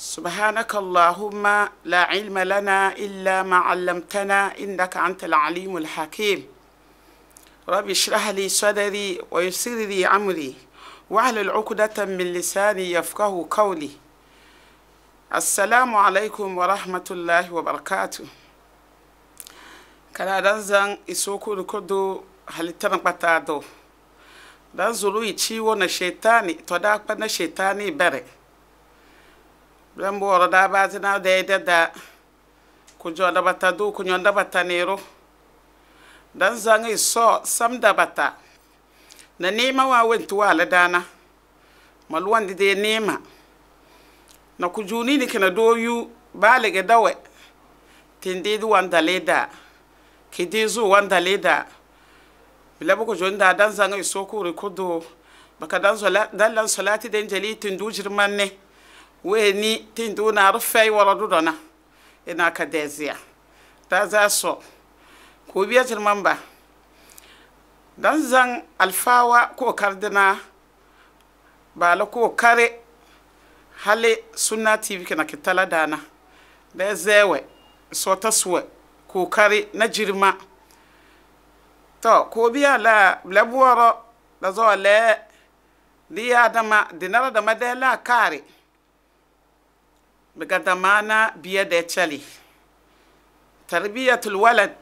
سبحانك اللهم لا علم لنا إلا ما علمتنا إنك أنت العليم الحكيم رب اشرح لي صدري ويسر لي أمري واحلل عقدة من لساني يفقه قولي assalamu alaikum wa rahmatullahi wa barkatu kana dan zan iso kudu kudu halittar kpata do dan zuru yi ciwo na shetani to da na shetani bere ɓen mbooroɗa de deydedda ko jooɗa dabata du ko ñonda batta neero dan zaŋi soo samda batta na nema wa wentu la daana maluwandi de nema na ku ni kina dooyu baalige dawe tindiidi wandale daa kidi zu wandale daa bilabu ko jooni daa dan zaŋi soo kuuri kudu baka dan lan solaati den jali tindu jirman ne weni tindu na rufai wala dudona ina ka dezia da za so ko biya jirman ba dan zan alfawa ko kardina la ko kare hali sunna tv kana kitala dana da zewe ta suwe ko kare na jirma to ko biya la labuwaro da zo le diya dama dinara dama da la kare بقدر معنا بيد تشالي تربية الولد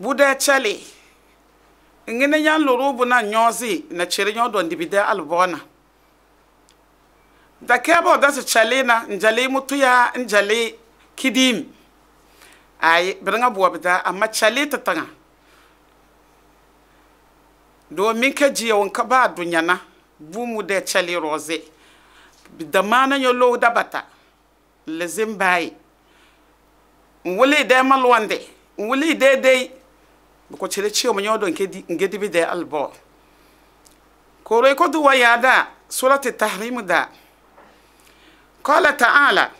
بودا تشالي ngene yan lorubu na nyozi na chiri nyodo ndibide albona da kebo da su chale na njale mutuya njale kidim ay birnga buwa bida amma ta tatanga domin ka jiya wanka ba dunyana mu da chale roze بدمانا يلو دباتا لزم باي ولي دي مالوان دي ولي دي دي بكو تشيلي تشيو من يودو نجدي بي دي البو كوري كو دو ويادا سورة التحريم دا قال تعالى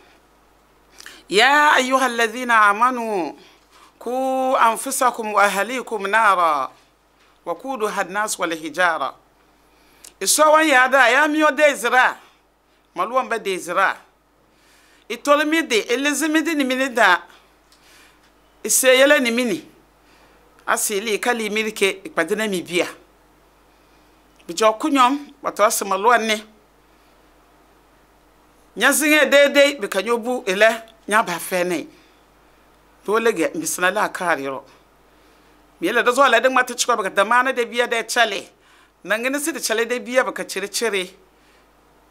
يا أيها الذين آمنوا كو أنفسكم وأهليكم نارا وقودها الناس والحجارة إسوا ويادا يا ميو دي زراه maluwan ba de zira itol mi de elezi mi de nimini da ise yele nimini asili kali mirike ikpadina mi bia bijo kunyom wato ase maluwan ne nyazinga dede bikanyo bu ele nya ba fe ne dole ge misna la kariro miyela da zo la de mata chiko baka da mana de bia de chale nangene si de chale de bia ka cire cire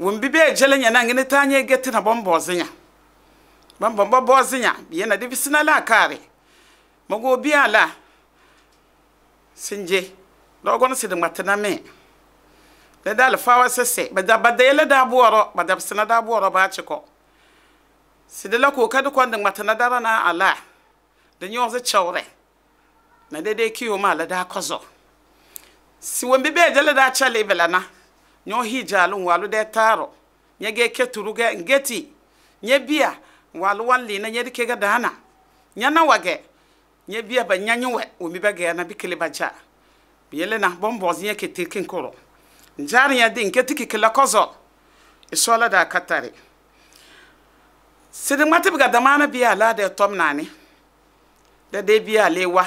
wun bibi ejele nya na ngene tanye gete na bombo zinya bombo bombo zinya biye na dibi sina la kare mogo bi ala sinje dogo no sidi matena me da dal fawa sese bada bada yele da buoro bada sina da buoro ba chiko sidi la ko kadu kon matena dara na ala da nyoze chawre na dede kiyo ma ala da kozo si wun bibi ejele da chale belana nyo hijalu walu de taro nyege keturuge ngeti nye bia walu walli na nyedi kega dana nyana wage nye bia ba nyanyuwe umi bage na bikele baja biyele na bombozi nye ketirkin koro njari ya di ngeti kikila kozo isola da katari sidi ngmati biga damana bia ala de tom nani da de bia lewa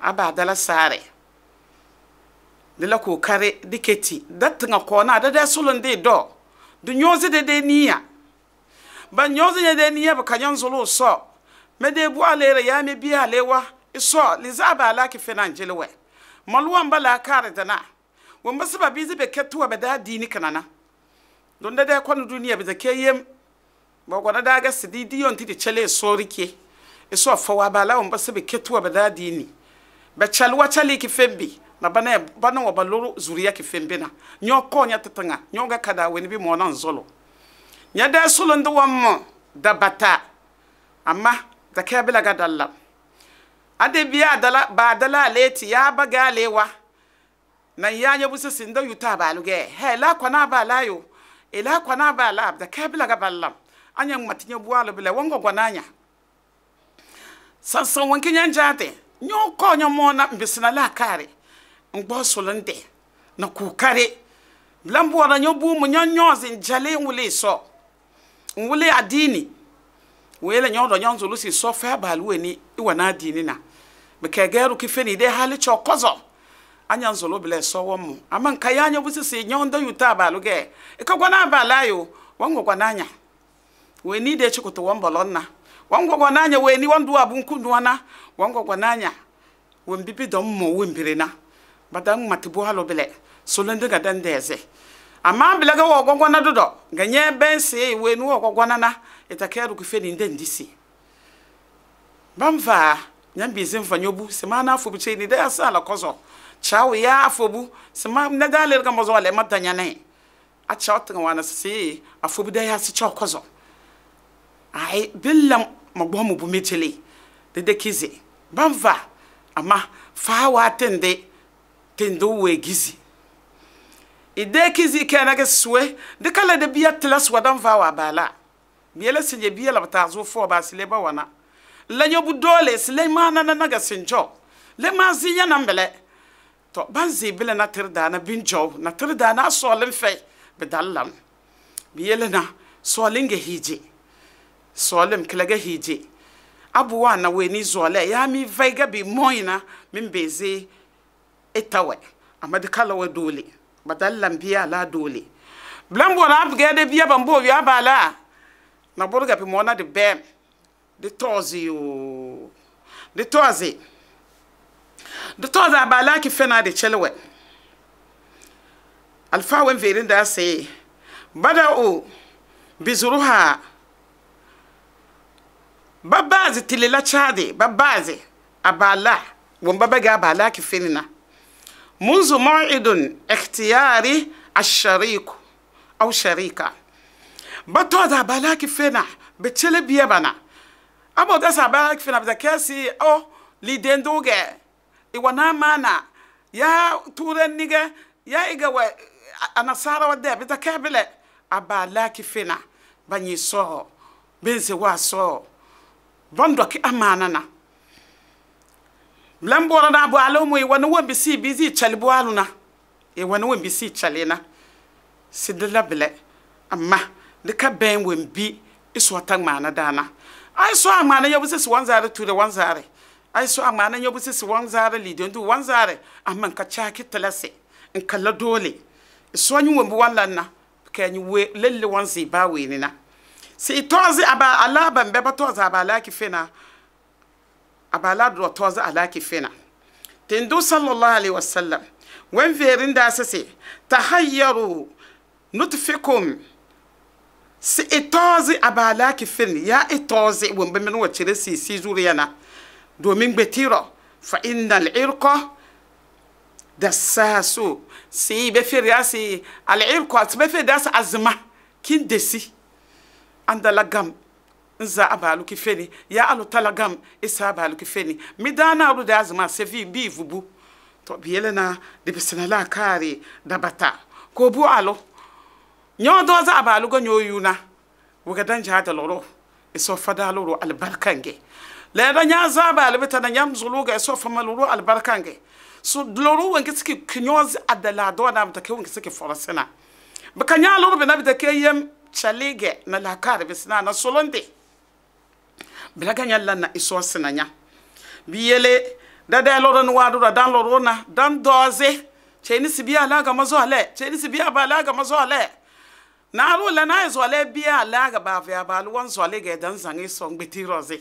aba adala sare de la ko kare de keti dat nga ko na da da sulun de do du nyozi de de niya ba nyozi de de niya ba kanyan zulu so me de bu alere ya me bi alewa iso li za ba ala ki fenan jilwe maluwan ba la kare da na wan ba su ba bi zibe ketuwa ba da dini kanana don da da kwanu duniya bi zake yem ba ko da ga sidi diyon ti de chele so rike iso wa ba la wan ba su ketuwa ba da dini ba chalwa chali ki fembi na bana bana wa baluru zuriya ki fembena nyo ko nya tatanga nyo ga kada weni bi mo nan zolo nya da solo ndo wammo da bata amma da ke bila ga dalla ade biya dala ba dala leti ya ba ga galewa na ya nya busa sinda yuta baluge he la kwana ba layo ila e, kwana ba la da ke bila ga ballam anya matinya buwalo bila wango gwananya sansan wankin yan jate nyo ko nya mo na mbisina la kare ngba solende na kukare lambuwara nyo bu mu nyo nyozi njale nwule so nwule adini wele nyo do nyo nzulu si so fe abalwe ni iwa na adini na mekegeru kifeni de hali cho kozo anya nzulu bila e so wo mu ama nka ya nyo busi si nyo ndo yuta abalu ge ikogwa na abala yo wangwa na anya we ni de chikutu wambolonna wangwa na anya we ni wandu abunku nwana wangwa na anya wembibi do mmo wembere na bada ŋmati bohalo bilɛ solonde ga dan dɛɛzɛ amma bilaga wo gogona dodo ga nye bensi e we nu wo gogona na ita kɛru ku feni den disi bamva nyam bizin fanyobu semana afu bice ni da asa la kozo chawo ya afobu sema na dalir ga mozo wala madanya ne a chawo tan wana si afobu da ya si chawo kozo ai billam magbo mu bu metele de de kize bamva amma fa wa tende tindu wegisi ide kizi kena ke suwe de kala de biya tilas wadan fa wa bala biela sinje biya la ta zo fo ba sile ba wana la nyobu dole sile ma na na naga sinjo le ma zinya na mbele to ban zi bile na tirda na binjo na tirda na solim fe bidallam biela na solinge hiji solim kilaga hiji abuwa na weni zole ya mi vaiga bi moina min beze ita wɛ amadi kala wɛ doole badal lambiya la dole. bilan bɔ na abigɛ de biya ban bɔ wiya ba la na bɔrɔ gapi mɔ na de bɛn de tɔɔzi o de tɔɔzi de tɔɔzi a ba la ki fɛn de kyɛlɛ wɛ Alfa wɛ nfeere da se bada o bizuru ha babaazi tilela kyaade babaazi a ba la wɔn baba ga a ba la ki fɛn na. منذ موعد اختيار الشريك أو شريكة بتوضع بلاك فينا بتشلب يبنا أبو دس بلاك فينا بذكاسي أو لدندوجة إيوانا مانا يا تورنيجا يا إيجا أنا سارة وده بذكابلة أبلاك فينا بني صو بنزوا صو بندك أماننا lan bora na bualo mu wani wan bisi bizi chali bualo na e wani wan bisi chali na dila bile amma dika ben wan bi iso ta mana dana ai so amana yobu sisi wanzare tu da wanzare ai so amana yobu sisi wanzare lidon tu wanzare amma ka ki talase in kala dole so nyu wan wallan na ka we lalle wanzi ba we ni na si tozi aba alaban be ba tozi aba laki fina abala dro toza ala tendu tendo sallallahu alaihi wasallam wen verin da sase tahayyaru nutfikum si itozi abala kifin ya itozi wen bemen wa cire sisi zuriyana domin gbetiro fa innal irqa dasasu si be firiya al irqa be das azma kin desi andala gam nza abalu kifeni ya alu talagam isa abalu kifeni midana alu da azma sevi bi to biyele na dibisina la kari dabata ko bu alo nyo doza abalu go nyo yuna wuga danja da loro iso fada loro albarkange leda nya za abalu bitana nyam zuluga iso fama loro albarkange so loro wangi siki kinyoz adala do mtake wangi siki forasena bakanya loro binabi da ke chalige na la bisina na solonde bilaganyalla na iso sinanya biyele dada loro ni wadu da dan loro na dan doze cheni si biya laga mazo ale cheni si biya ba laga mazo ale na aru la na izo e ale biya laga ba fa ba lu wan ale ga e dan zangi e so ngbeti roze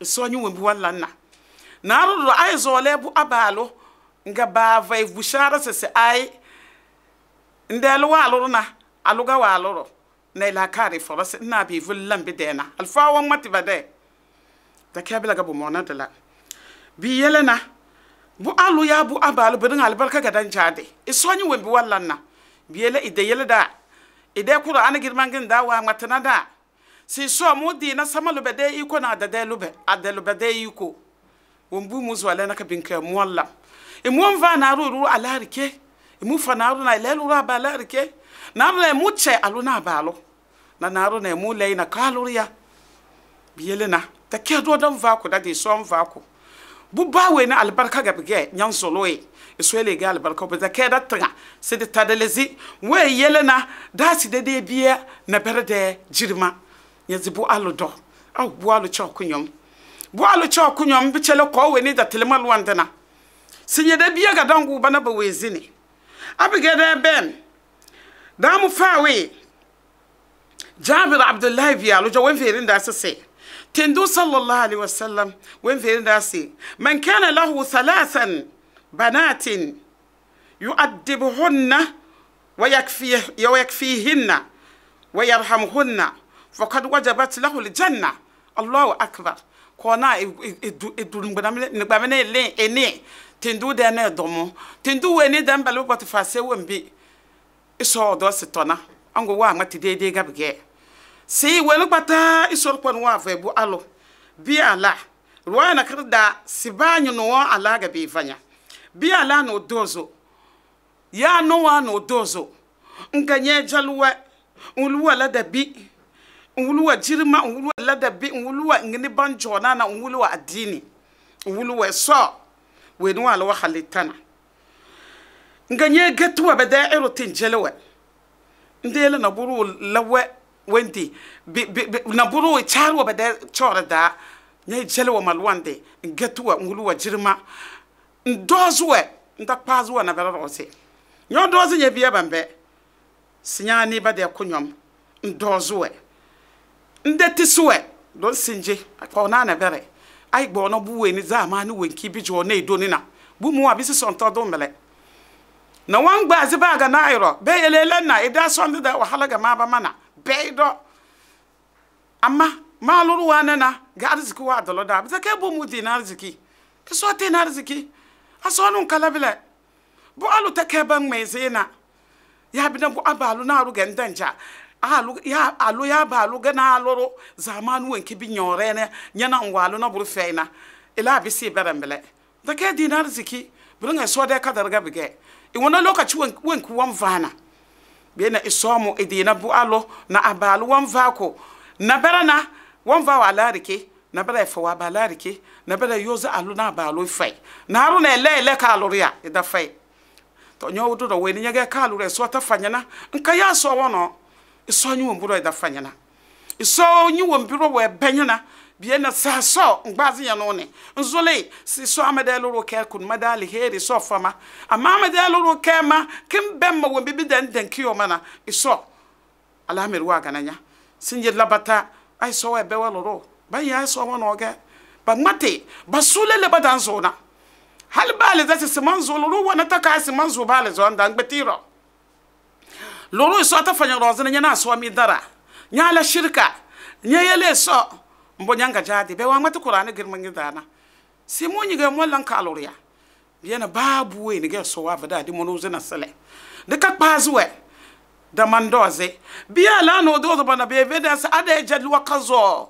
iso nyu wembu walla na na aru do ai zo ale bu abalo nga ba va bushara sese ai ndelo wa loro na aluga wa loro na ila kare forose na bi vulan bidena alfa wa matibade zakiya bila ga bu mona de la bi yele na bu alu ya bu abalu bin albarka ga dan jade isonyi wembi wallan na bi yele ide yele da ide kuro an girman gin da wa matana da si so mu di na sama lube de iko na adade lube adade lube de iko wombu mu zuwa lena ka binka muwalla imu mva na ruru alarike imu fa na ruru na ile ruru abalarike na ruru mu che alu na abalo na na ruru na mu le na kaluriya bi yele na ta kia do dan vako da de som vako bu bawe na albarka ga bige nyan soloe iswele ga albarka bu da kia da tanga se de tadalezi we yelena da si de de biya na berde jirma yanzu bu alo do aw bu alo cho kunyom bu alo cho kunyom bi chele ko we ni da telemal wandana sinye da biya ga dangu bana ba wezi ne abige da ben da mu fawe jabir abdullahi biya lo jo wen ferin da sase تندو صلى الله عليه وسلم وين في راسي من كان له ثلاثا بنات يؤدبهن ويكفيه ويكفيهن ويرحمهن فقد وجبت له الجنة الله أكبر كونا بنا لين إني تندو دنا دمو تندو وني دم بلو بتفاسي ومبي إسوا دوس تونا أنغوا ما تدي دي جاب si wenu pata isor kwa nwa ve bu alo bi ala ruwa na kirda sibanyu no ala ga bi fanya bi ala no dozo ya no wa no dozo nganye nye jaluwa uluwa la da bi uluwa jirma uluwa la da bi uluwa ngini banjo na na uluwa adini uluwa so we no ala wa halitana nga nye gatuwa ba da erotin jelewa ndele na buru lawe wendi bi, bi, bi, na buru charu ba da chora da nye jele wa malwande ngetu wa ngulu wa jirma ndozwe ndakpazu wa na bera rose nyo dozi nye biya bambe sinya ni ba da kunyom ndozwe ndetiswe don sinje ko na na bere ai gbo no buwe ni za ma ni wenki bi jo na edo ni na bu mu abisi sonto do mele na wan gba aziba ga na iro be elele na ida sondi da wahala ga ma ba mana ama amma maalor ne na ga arziki wa dɔlɔ da bisa kai bo mudi na arziki ke so te na arziki a so nun kala bile bo alu ta kai ban mai na ya bi na bo abalu na aru gandan ja alu ya alu ya balu ga na aloro zamanu wanke bi nyore ne nyana ngwalu na buru na ila bi si beran bile da kai na ziki burin so da kadar ga bige in wani lokaci wanku wan vana bena isomo idina bu alo na abalu wan na barana wan vawo alarike na bala fa wa balarike na bala yoza alu na abalu fai na haru na ele ele ka aluria ida fai to nyo wudu do we ni ka aluria so ta nka ya so wono biena sa so ngbazi ya no ne nzole si so amada loro ke kun mada alheri so fama amma amada loro ke ma kin ben ma wo bibi dan dan ki mana iso alhamir wa gananya sinje labata ai so wa be wa loro ba ya so wa no ga ba mate ba sule le ba dan so na hal bale da se man zo loro wa na ta ka se man zo bale zo ndan betiro loro so ta fanya rozana nyana so mi dara nyala shirka nyayele so mbonyanga jadi be wangma ti qur'ana girma ngi dana si mo nyiga mo kaloria biena babu we ni ga so wa bada di mono zena sele de ka pazuwe da mandoze biya la no do do bana be veda sa ade jadlu wa qazo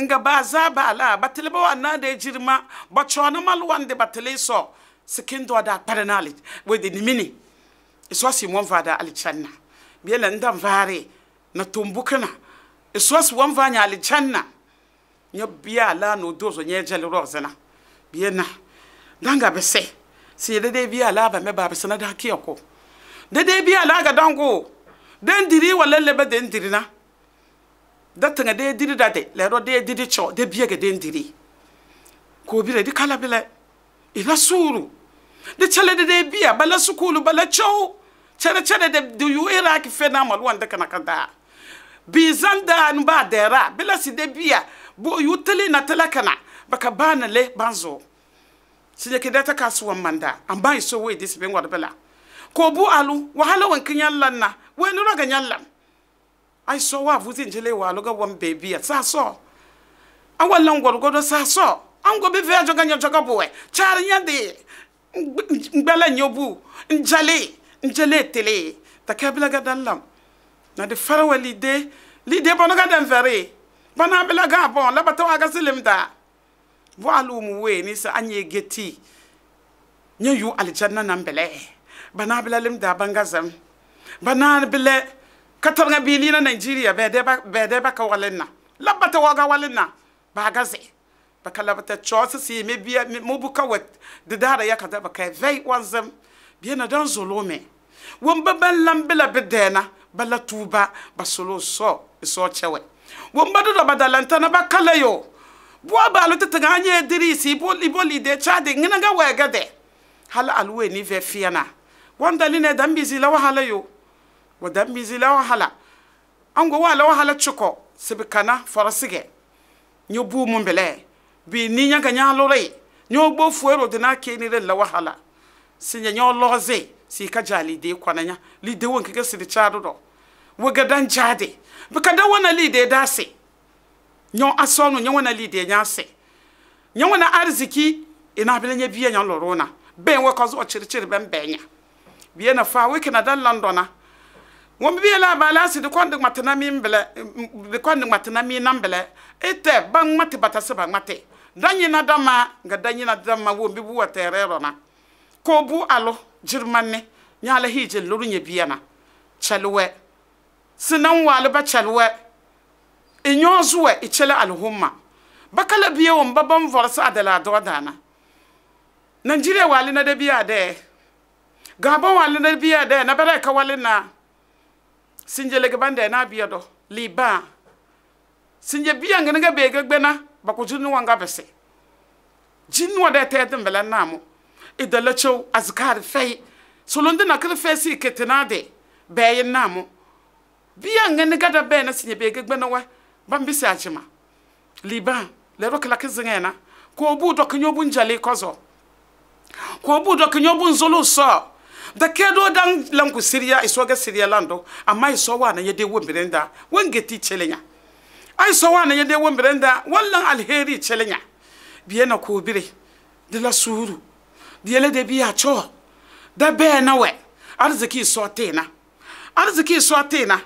nga ba za ba la batle ba na de jirma ba chona mal wande batle so sikin do da paranali we de nimini iso si mo vada alichanna biela ndam vare na tumbukana iso si won vanya alichanna nyɛ bia ala no dozo nyɛ gyɛle rɔɔze na na danga bɛ sɛ sɛ dede bia ala ba mɛ ba bɛ sɛ na da ko dede bia ala ga dango den diri wala lebe den diri na da tanga de diri da de le ro de diri cho de bia ga den diri ko bi re di kala bile ila suru de chale de de bia bala sukulu bala cho chere chere de du yu era ki fe na mal wanda kana kada bizanda nba dera bila si de bia bo yuttali na talakana baka bana le banzo sine ke data kasuwan manda an ba so we disi ben warbela ko bu alu wahala wan kinyan lanna we no ga nyallan ai so wa vuzin jele wa lo ga wan baby sa so awallan gorgodo sa so an go be vejo ganya joga boe char nyande ngbala nyobu njale njale tele takabla ga dallam na de farawali de li de bonoga dan vere bana bela ga bon la bata waga silim da walu mu we ni sa anye geti nye yu aljanna nan bele bana bela lim da banga bana bele katar nga bili na nigeria be de ba be de ba ka walenna la bata waga walena ba ga ze ba kala bata chosa si me mo mu buka wet de dara ya kada ba kai vei wanzam biya na dan zolome won baban lambela bedena bala tuba basolo so so chewe wo mbadu do badalanta na bakala yo bua balu tete ga nye dirisi boli boli de chade ngina ga wege de hala alwe ni ve fiana wanda line dambizi la wahala yo wa dambizi la wahala ango wala wahala chuko sibikana farasige nyo bu mumbele bi ni nya ga nya lore nyo gbo fuero de na ke ni re la wahala sinya nyo loze si ka jali de kwananya li de won kike sidi chado do wege dan chade kada wana lide da se nyon asonu nyon wana lide nya se nyon wana arziki ina bele nya biye nyon lorona ben we kozo ochirichiri ben benya biye na fa we kana dan na won biye la ba bala si de konde matana mi mbele de konde matana mi nambele ete uh, ban mate batase ban mate danyi na dama ga danyi na dama wo bibu wa terero na ko bu alo jirmanne nyala hije loru nya biye na chalwe sinan wali ba chalwe inyo e zuwe ichele alhumma bakala biye won baban vorsa adala dodana nigeria wali na de biya de gabon wali na biya de na bare ka wali na sinjele gbande na biya do liba sinje biya ngene ga be ga gbena bakujunu wanga bese jinwa de te den bela namu idalacho e azkar fei solonde na kre fesi ketenade bayin namu bia ngene gada be na sinye bege gbena we bambi si achima liba lero kala kizinga na ko obu do kinyo bu njale kozo ko obu do kinyo bu nzolo so da kedo dan lanku siria isoga siria lando amma iso wa na yede wo mirenda wangeti chelenya ai so wa na yede wo mirenda wallan alheri chelenya biye na ko bire de la suru de le de biya cho da be na we arziki so tena arziki so tena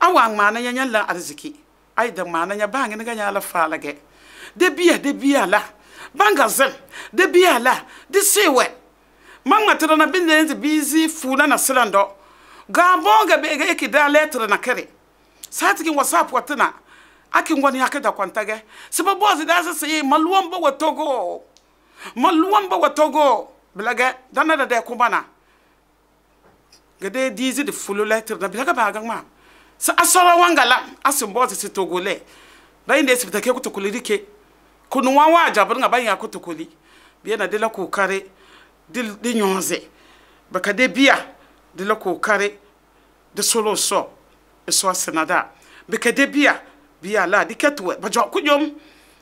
awa ŋmaana nyɛ nyɛ la arziki ai da ŋmaana nyɛ baa ŋa nyɛ la faalage de bia de bia la banga zem de bia la de siwe mamma tira na bin da bizi funa na silando ga bonga be ga da letra na kare satikin whatsapp watina akin wani yake da kwantage siba bozi da sa sai maluwan ba watogo maluwan ba watogo bilaga dana da da kuma na ga de dizi de fulu letra na bilaga ba ga ma sa asora wangala asimbozi sitogole rainde sibitake kutokulirike kunuwa waja banga banya kutokuli biena dela kukare dil dinyonze baka de bia dela kukare de solo so eso senada baka de bia bia la diketwe bajo kujom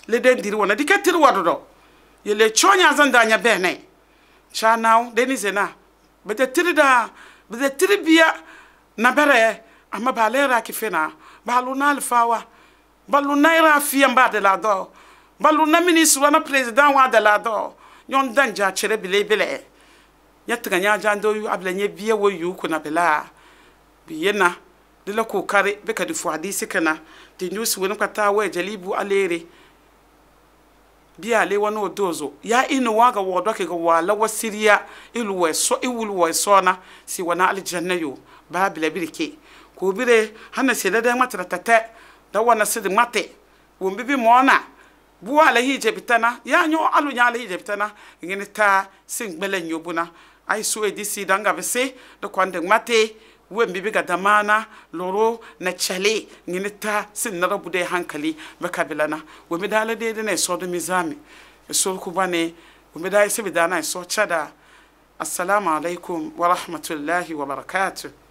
leden diri wona diketir wadodo yele chonya zandanya bene chanao denizena bete tirida bete tiribia na bere ama ba lera ki fena ba luna alfawa ba luna ira fiyan ba da lado ba luna ministra na president wa da lado yon dan ja chere bile bile ya tiga nya ja ndo yu abla nye biye wo yu kuna bila biye na dila ko kare be ka di fuadi sikana di news wani kwata wa jalibu alere biya le wani odozo ya inu waga wodo ke ga wala wa siriya ilu wa e so iwulu wa e so na si wana aljanna yo ba bila birke bire hana sele mata matara tete da wana sidi mate mo na bu buwa hi je bitana ya nyo alu nya la je bitana ngini ta singbele na ai e disi danga bese da kwande mate won bibi ga damana loro na chale ngini ta sin na rabu hankali ba kabilana mi da ala dede ne so do mizami so ku bane wumi da isi bidana e so chada assalamu alaikum wa rahmatullahi wa barakatuh